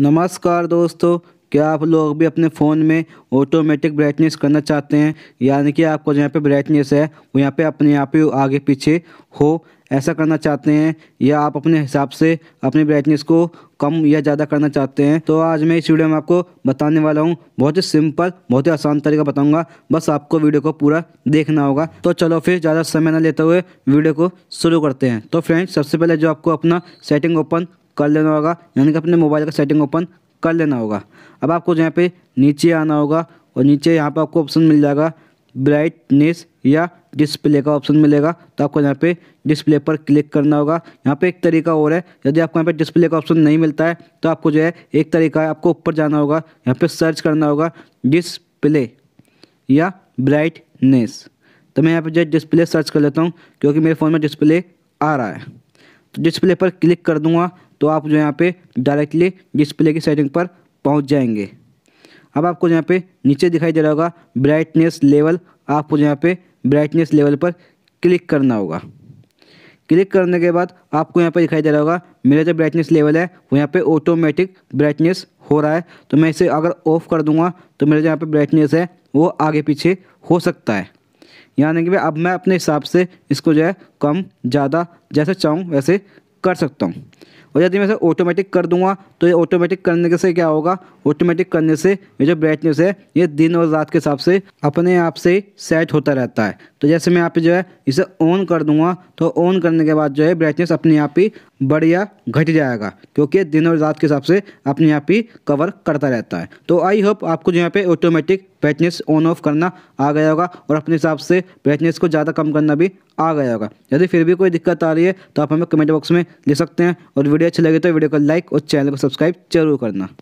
नमस्कार दोस्तों क्या आप लोग भी अपने फ़ोन में ऑटोमेटिक ब्राइटनेस करना चाहते हैं यानी कि आपको जहाँ पे ब्राइटनेस है वो यहाँ पे अपने आप ही आगे पीछे हो ऐसा करना चाहते हैं या आप अपने हिसाब से अपनी ब्राइटनेस को कम या ज़्यादा करना चाहते हैं तो आज मैं इस वीडियो में आपको बताने वाला हूँ बहुत ही सिंपल बहुत ही आसान तरीका बताऊँगा बस आपको वीडियो को पूरा देखना होगा तो चलो फिर ज़्यादा समय ना लेते हुए वीडियो को शुरू करते हैं तो फ्रेंड्स सबसे पहले जो आपको अपना सेटिंग ओपन कर लेना होगा यानी कि अपने मोबाइल का सेटिंग ओपन कर लेना होगा अब आपको यहाँ पे नीचे आना होगा और नीचे यहाँ पर आपको ऑप्शन मिल जाएगा ब्राइटनेस या डिस्प्ले का ऑप्शन मिलेगा तो आपको यहाँ पे डिस्प्ले पर क्लिक करना होगा यहाँ पे एक तरीका और है यदि आपको यहाँ पे डिस्प्ले का ऑप्शन नहीं मिलता है तो आपको जो है एक तरीका है आपको ऊपर जाना होगा यहाँ पे सर्च करना होगा डिस्प्ले या ब्राइटनेस तो मैं यहाँ पे जो है डिस्प्ले सर्च कर लेता हूँ क्योंकि मेरे फ़ोन में डिस्प्ले आ रहा है तो डिस्प्ले पर क्लिक कर दूँगा तो आप जो यहाँ पे डायरेक्टली डिस्प्ले की सेटिंग पर पहुँच जाएंगे अब आपको यहाँ पे नीचे दिखाई दे रहा होगा ब्राइटनेस लेवल आपको यहाँ पे ब्राइटनेस लेवल पर क्लिक करना होगा क्लिक करने के बाद आपको यहाँ पे दिखाई दे रहा होगा मेरा जो ब्राइटनेस लेवल है वो यहाँ पे ऑटोमेटिक ब्राइटनेस हो रहा है तो मैं इसे अगर ऑफ़ कर दूँगा तो मेरा जो यहाँ पे ब्राइटनेस है वो आगे पीछे हो सकता है यानी कि अब मैं अपने हिसाब से इसको जो है कम ज़्यादा जैसे चाहूँ वैसे कर सकता हूँ और यदि मैं इसे ऑटोमेटिक कर दूंगा तो ये ऑटोमेटिक करने से क्या होगा ऑटोमेटिक करने से ये जो ब्राइटनेस है ये दिन और रात के हिसाब से अपने आप से सेट होता रहता है तो जैसे मैं आप जो है इसे ऑन कर दूंगा तो ऑन करने के बाद जो है ब्राइटनेस अपने आप ही बढ़िया घट जाएगा क्योंकि दिन और रात के हिसाब से अपने आप ही कवर करता रहता है तो आई होप आपको जो यहाँ पे ऑटोमेटिक ब्राइटनेस ऑन ऑफ करना आ गया होगा और अपने हिसाब से ब्राइटनेस को ज़्यादा कम करना भी आ गया होगा यदि फिर भी कोई दिक्कत आ रही है तो आप हमें कमेंट बॉक्स में लिख सकते हैं और वीडियो अच्छी लगे तो वीडियो को लाइक और चैनल को सब्सक्राइब जरूर करना